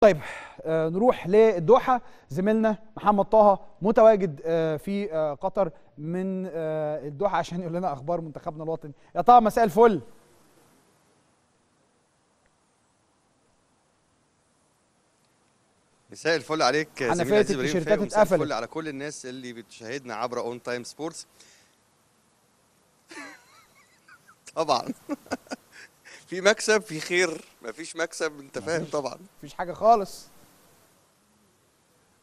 طيب آه، نروح للدوحه زميلنا محمد طه متواجد آه، في آه، قطر من الدوحه عشان يقول لنا اخبار منتخبنا الوطني يا طه مساء الفل مساء الفل عليك حنفيه التيشيرتات مساء الفل على كل الناس اللي بتشاهدنا عبر اون تايم سبورتس طبعا في مكسب في خير مفيش مكسب انت فاهم طبعا مفيش حاجه خالص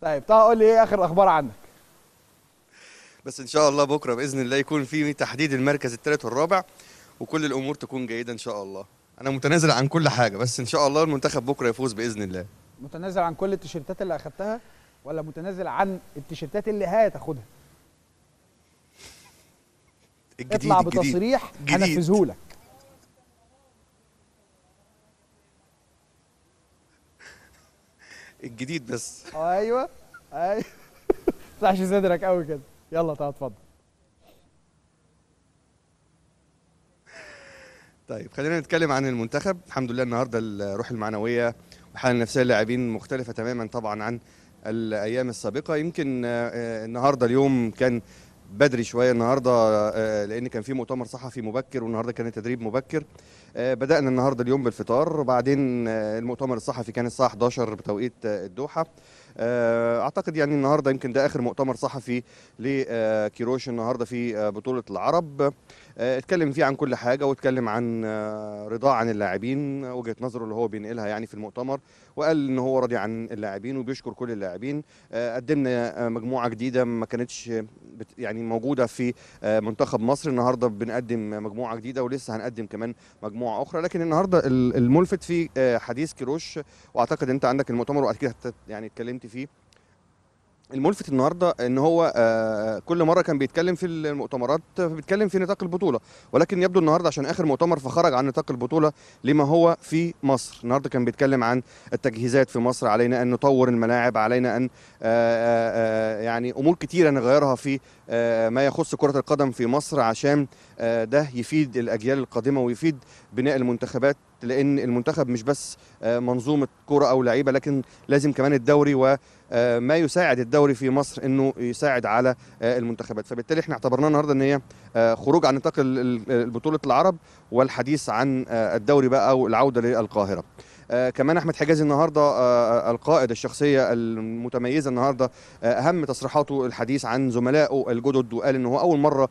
طيب طه قول لي ايه اخر اخبار عنك بس ان شاء الله بكره باذن الله يكون في تحديد المركز الثالث والرابع وكل الامور تكون جيده ان شاء الله انا متنازل عن كل حاجه بس ان شاء الله المنتخب بكره يفوز باذن الله متنازل عن كل التيشيرتات اللي اخدتها ولا متنازل عن التيشيرتات اللي هتاخدها الجديد اطلع جديد. انا لك الجديد بس ايوه ايوه طلعش صدرك قوي كده يلا تعالى اتفضل طيب خلينا نتكلم عن المنتخب الحمد لله النهارده الروح المعنويه والحاله النفسيه للاعبين مختلفه تماما طبعا عن الايام السابقه يمكن آه، آه، النهارده اليوم كان بدري شويه النهارده آه، آه، لان كان في مؤتمر صحفي مبكر والنهارده كان التدريب مبكر آه، بدانا النهارده اليوم بالفطار بعدين المؤتمر الصحفي كان الساعه 11 بتوقيت الدوحه اعتقد يعني النهارده يمكن ده اخر مؤتمر صحفي لكيروش النهارده في بطوله العرب آه، اتكلم فيه عن كل حاجه واتكلم عن آه، رضاه عن اللاعبين وجهه نظره اللي هو بينقلها يعني في المؤتمر وقال ان هو راضي عن اللاعبين وبيشكر كل اللاعبين آه، قدمنا مجموعه جديده ما كانتش يعني موجوده في منتخب مصر النهارده بنقدم مجموعه جديده ولسه هنقدم كمان مجموعه اخرى لكن النهارده الملفت في حديث كيروش واعتقد انت عندك المؤتمر واكيد يعني اتكلمت فيه الملفت النهارده ان هو آه، كل مره كان بيتكلم في المؤتمرات بيتكلم في نطاق البطوله ولكن يبدو النهارده عشان اخر مؤتمر فخرج عن نطاق البطوله لما هو في مصر النهارده كان بيتكلم عن التجهيزات في مصر علينا ان نطور الملاعب علينا ان آه، آه، يعني امور كتيره نغيرها في آه، ما يخص كرة القدم في مصر عشان آه، ده يفيد الأجيال القادمة ويفيد بناء المنتخبات لأن المنتخب مش بس آه، منظومة كرة أو لعيبة لكن لازم كمان الدوري وما يساعد الدوري في مصر أنه يساعد على المنتخبات فبالتالي احنا اعتبرناه النهاردة أن هي خروج عن نطاق البطولة العرب والحديث عن الدوري بقى أو العودة للقاهرة آه، كمان احمد حجازي النهارده آه، آه، القائد الشخصيه المتميزه النهارده اهم تصريحاته الحديث عن زملائه الجدد وقال ان هو اول مره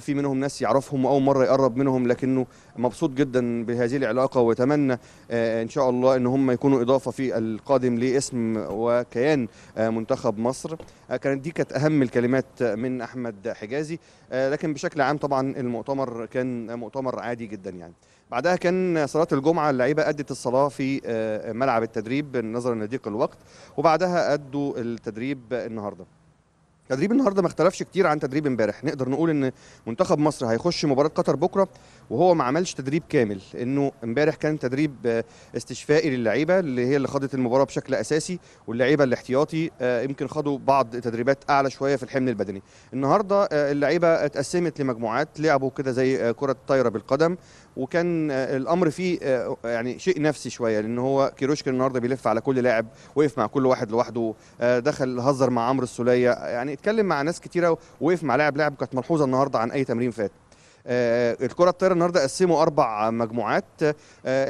في منهم ناس يعرفهم واول مره يقرب منهم لكنه مبسوط جدا بهذه العلاقه ويتمنى ان شاء الله ان هم يكونوا اضافه في القادم لاسم وكيان منتخب مصر كانت دي كانت اهم الكلمات من احمد حجازي لكن بشكل عام طبعا المؤتمر كان مؤتمر عادي جدا يعني بعدها كان صلاه الجمعه اللعيبه ادت الصلاه في آه، ملعب التدريب نظرا لضيق الوقت وبعدها ادوا التدريب النهارده تدريب النهارده ما اختلفش كتير عن تدريب امبارح نقدر نقول ان منتخب مصر هيخش مباراه قطر بكره وهو ما عملش تدريب كامل انه امبارح كان تدريب آه، استشفائي للعيبه اللي هي اللي خدت المباراه بشكل اساسي واللعيبه الاحتياطي آه، يمكن خدوا بعض تدريبات اعلى شويه في الحمل البدني النهارده آه، اللعيبه اتقسمت لمجموعات لعبوا كده زي كره طايره بالقدم وكان الامر فيه يعني شيء نفسي شويه لان هو كيروشك النهارده بيلف على كل لاعب وقف مع كل واحد لوحده دخل هزر مع عمرو السوليه يعني اتكلم مع ناس كتيره ووقف مع لاعب لاعب كانت ملحوظه النهارده عن اي تمرين فات آه، الكره الطايره النهارده قسموا اربع مجموعات آه،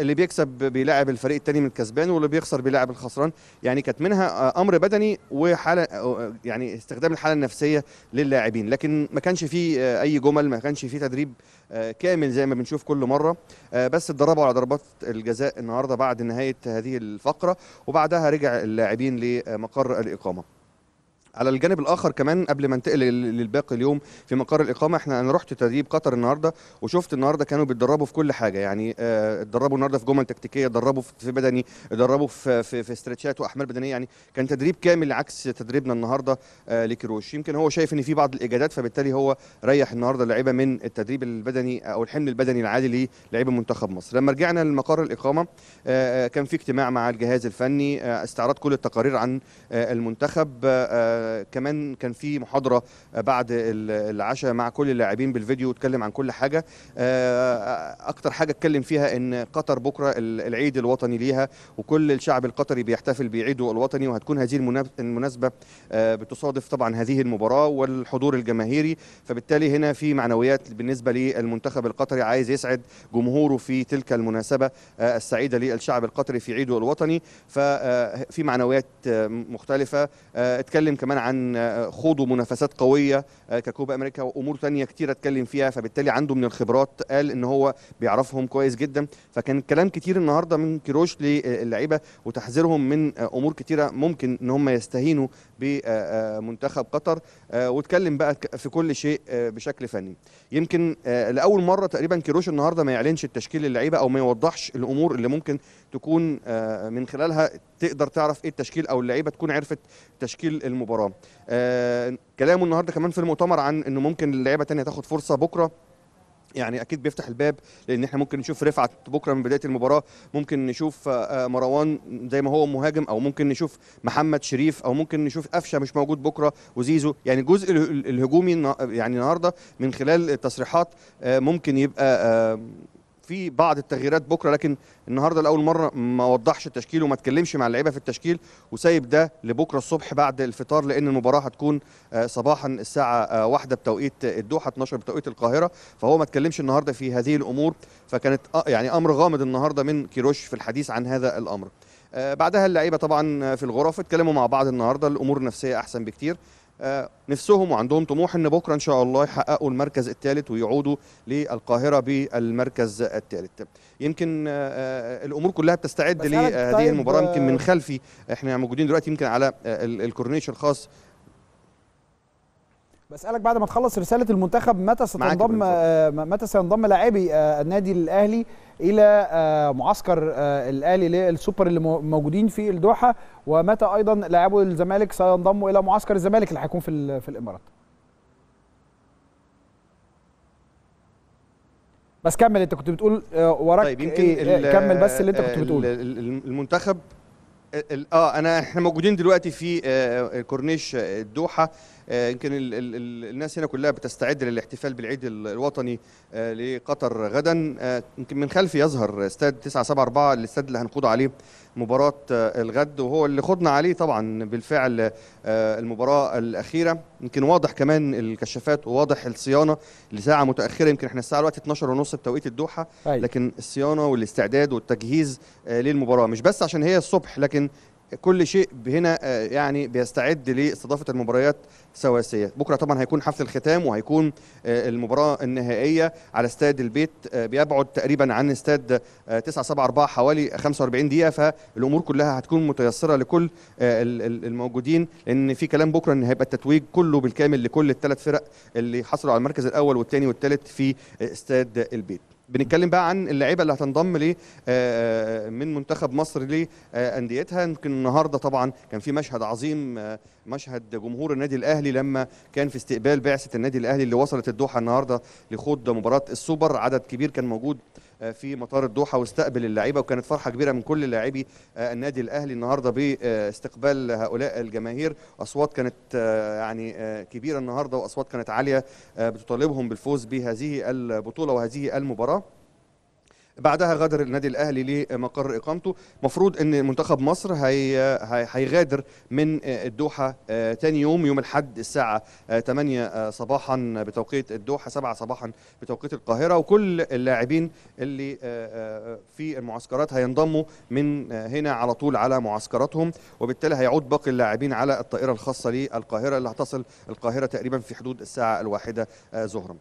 اللي بيكسب بيلاعب الفريق الثاني من الكسبان واللي بيخسر بيلاعب الخسران يعني كانت منها آه، امر بدني وحاله يعني استخدام الحاله النفسيه للاعبين لكن ما كانش فيه اي جمل ما كانش فيه تدريب كامل زي ما بنشوف كل مره بس اتدربوا على ضربات الجزاء النهارده بعد نهايه هذه الفقره وبعدها رجع اللاعبين لمقر الاقامه على الجانب الاخر كمان قبل ما انتقل للباقي اليوم في مقر الاقامه احنا انا رحت تدريب قطر النهارده وشفت النهارده كانوا بيتدربوا في كل حاجه يعني آه، اتدربوا النهارده في جمل تكتيكيه اتدربوا في بدني اتدربوا في في, في استرتشات واحمال بدنيه يعني كان تدريب كامل عكس تدريبنا النهارده آه، لكيروش يمكن هو شايف ان في بعض الاجادات فبالتالي هو ريح النهارده اللعيبه من التدريب البدني او الحمل البدني العادي للاعيبه منتخب مصر لما رجعنا لمقر الاقامه آه، كان في اجتماع مع الجهاز الفني استعراض كل التقارير عن المنتخب كمان كان في محاضره بعد العشاء مع كل اللاعبين بالفيديو اتكلم عن كل حاجه آه، اكتر حاجه اتكلم فيها ان قطر بكره العيد الوطني ليها وكل الشعب القطري بيحتفل بعيده الوطني وهتكون هذه المناسبه آه، بتصادف طبعا هذه المباراه والحضور الجماهيري فبالتالي هنا في معنويات بالنسبه للمنتخب القطري عايز يسعد جمهوره في تلك المناسبه آه، السعيده للشعب القطري في عيده الوطني ففي معنويات مختلفه اتكلم كمان كمان عن آه، خوضه منافسات قويه آه، ككوبا امريكا وامور تانية كتيره اتكلم فيها فبالتالي عنده من الخبرات قال ان هو بيعرفهم كويس جدا فكان كلام كتير النهارده من كيروش للعيبه وتحذيرهم من آه، امور كتيره ممكن ان هم يستهينوا بمنتخب آه، آه، قطر آه، واتكلم بقى في كل شيء بشكل فني يمكن لاول مره تقريبا كيروش النهارده ما يعلنش التشكيل اللعيبه او ما يوضحش الامور اللي ممكن تكون من خلالها تقدر تعرف ايه التشكيل او اللعيبه تكون عرفت تشكيل المباراه كلامه النهارده كمان في المؤتمر عن انه ممكن اللعيبه تانية تاخد فرصه بكره يعني اكيد بيفتح الباب لان احنا ممكن نشوف رفعت بكره من بدايه المباراه ممكن نشوف آه، آه، مروان زي ما هو مهاجم او ممكن نشوف محمد شريف او ممكن نشوف قفشه مش موجود بكره وزيزو يعني الجزء الهجومي يعني النهارده من خلال التصريحات آه، ممكن يبقى في بعض التغييرات بكره لكن النهارده لاول مره ما وضحش التشكيل وما اتكلمش مع اللعيبه في التشكيل وسايب ده لبكره الصبح بعد الفطار لان المباراه هتكون آه، صباحا الساعه آه، واحدة بتوقيت آه، الدوحه 12 بتوقيت القاهره فهو ما اتكلمش النهارده في هذه الامور فكانت يعني امر غامض النهارده من كيروش في الحديث عن هذا الامر بعدها اللعيبه طبعا في الغرف اتكلموا مع بعض النهارده الامور النفسيه احسن بكتير آه، نفسهم وعندهم طموح ان بكره ان شاء الله يحققوا المركز الثالث ويعودوا للقاهره بالمركز الثالث يمكن آه، آه، الامور كلها بتستعد لهذه طيب المباراه يمكن من خلفي احنا موجودين دلوقتي يمكن على الكورنيش الخاص بسالك بعد ما تخلص رساله المنتخب متى ستنضم آه، متى سينضم لاعبي آه، النادي الاهلي الى آه، معسكر الاهلي للسوبر اللي موجودين في الدوحه ومتى ايضا لاعبو الزمالك سينضموا الى معسكر الزمالك اللي هيكون في في الامارات بس كمل انت كنت بتقول وراك طيب يمكن إيه كمل بس اللي انت كنت بتقوله المنتخب اه انا احنا موجودين دلوقتي في كورنيش الدوحه آه، يمكن الناس هنا كلها بتستعد للاحتفال بالعيد الوطني آه، لقطر غدا آه، يمكن من خلفي يظهر استاد 974 الاستاد اللي هنخوض عليه مباراة الغد وهو اللي خضنا عليه طبعا بالفعل المباراة الأخيرة يمكن واضح كمان الكشافات وواضح الصيانة لساعة متأخرة يمكن احنا الساعة الوقت 12 ونص بتوقيت الدوحة أيوة. لكن الصيانة والاستعداد والتجهيز للمباراة مش بس عشان هي الصبح لكن كل شيء هنا آه، يعني بيستعد لاستضافه المباريات سواسيه بكره طبعا هيكون حفل الختام وهيكون آه، المباراه النهائيه على استاد البيت آه، بيبعد تقريبا عن استاد 974 حوالي 45 دقيقه فالامور كلها هتكون متيسره لكل الموجودين لان في كلام بكره ان هيبقى التتويج كله بالكامل لكل الثلاث فرق اللي حصلوا على المركز الاول والثاني والثالث في استاد البيت بنتكلم بقى عن اللعيبه اللي هتنضم ل آه، آه، من منتخب مصر لانديتها يمكن النهارده طبعا كان في مشهد عظيم آه، مشهد جمهور النادي الاهلي لما كان في استقبال بعثه النادي الاهلي اللي وصلت الدوحه النهارده لخوض مباراه السوبر عدد كبير كان موجود آه، في مطار الدوحه واستقبل اللعيبه وكانت فرحه كبيره من كل لاعبي آه، النادي الاهلي النهارده باستقبال هؤلاء الجماهير اصوات كانت آه، يعني كبيره النهارده واصوات كانت عاليه بتطالبهم بالفوز بهذه البطوله وهذه المباراه بعدها غادر النادي الاهلي لمقر اقامته مفروض ان منتخب مصر هي هيغادر من آه، الدوحه ثاني آه، يوم يوم الاحد الساعه 8 آه، صباحا بتوقيت الدوحه 7 صباحا بتوقيت القاهره وكل اللاعبين اللي في المعسكرات هينضموا من هنا على طول على معسكراتهم وبالتالي هيعود باقي اللاعبين على الطائره الخاصه للقاهره اللي هتصل القاهره تقريبا في حدود الساعه الواحده ظهرا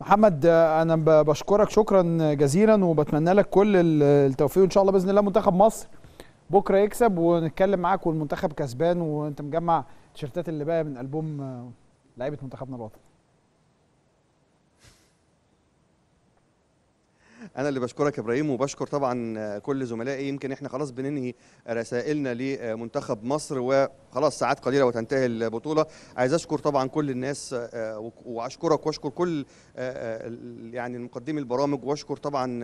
محمد آه، انا بشكرك شكرا جزيلا وبتمنى لك كل التوفيق ان شاء الله باذن الله منتخب مصر بكره يكسب ونتكلم معاك والمنتخب كسبان وانت مجمع التيشيرتات اللي باقيه من البوم آه، لعيبه منتخبنا الوطني انا اللي بشكرك يا ابراهيم وبشكر طبعا كل زملائي يمكن احنا خلاص بننهي رسائلنا لمنتخب مصر وخلاص ساعات قليله وتنتهي البطوله عايز اشكر طبعا كل الناس آه، واشكرك واشكر كل آه، آه، يعني مقدمي البرامج واشكر طبعا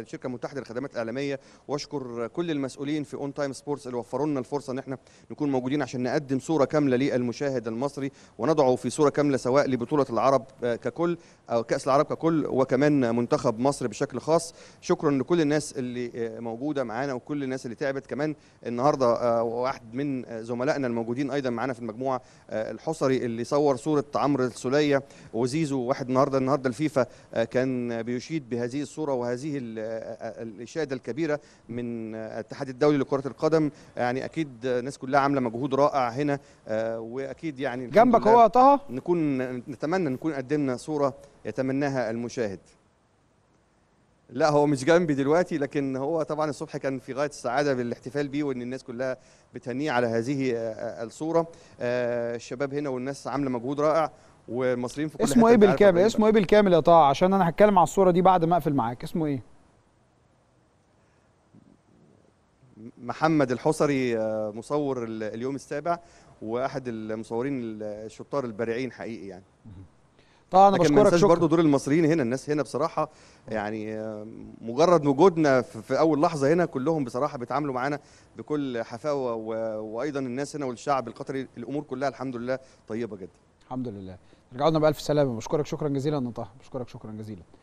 الشركه المتحده للخدمات الاعلاميه واشكر كل المسؤولين في اون تايم سبورتس اللي وفروا لنا الفرصه ان احنا نكون موجودين عشان نقدم صوره كامله للمشاهد المصري ونضعه في صوره كامله سواء لبطوله العرب ككل او كاس العرب ككل وكمان منتخب مصر بشكل خاص الخاص شكرا لكل الناس اللي آه، موجوده معانا وكل الناس اللي تعبت كمان النهارده آه، واحد من زملائنا الموجودين ايضا معانا في المجموعه آه، الحصري اللي صور صوره عمرو السوليه وزيزو واحد النهارده النهارده الفيفا كان بيشيد بهذه الصوره وهذه الاشاده الكبيره من الاتحاد الدولي لكره القدم يعني اكيد الناس كلها عامله مجهود رائع هنا واكيد يعني جنبك هو طه نكون نتمنى نكون قدمنا صوره يتمناها المشاهد لا هو مش جنبي دلوقتي لكن هو طبعا الصبح كان في غايه السعاده بالاحتفال بيه وان الناس كلها بتهنيه على هذه آه، آه، الصوره آه، الشباب هنا والناس عامله مجهود رائع والمصريين في كل اسمه ايه بالكامل اسمه ايه بالكامل يا طه عشان انا هتكلم على الصوره دي بعد ما اقفل معاك اسمه ايه محمد الحصري مصور اليوم السابع واحد المصورين الشطار البارعين حقيقي يعني طبعا انا بشكرك شكرا برضه دور المصريين هنا الناس هنا بصراحه يعني آه، مجرد وجودنا في اول لحظه هنا كلهم بصراحه بيتعاملوا معانا بكل حفاوه وايضا الناس هنا والشعب القطري الامور كلها الحمد لله طيبه جدا الحمد لله رجعوا لنا بالف سلامه بشكرك شكرا جزيلا طه بشكرك شكرا جزيلا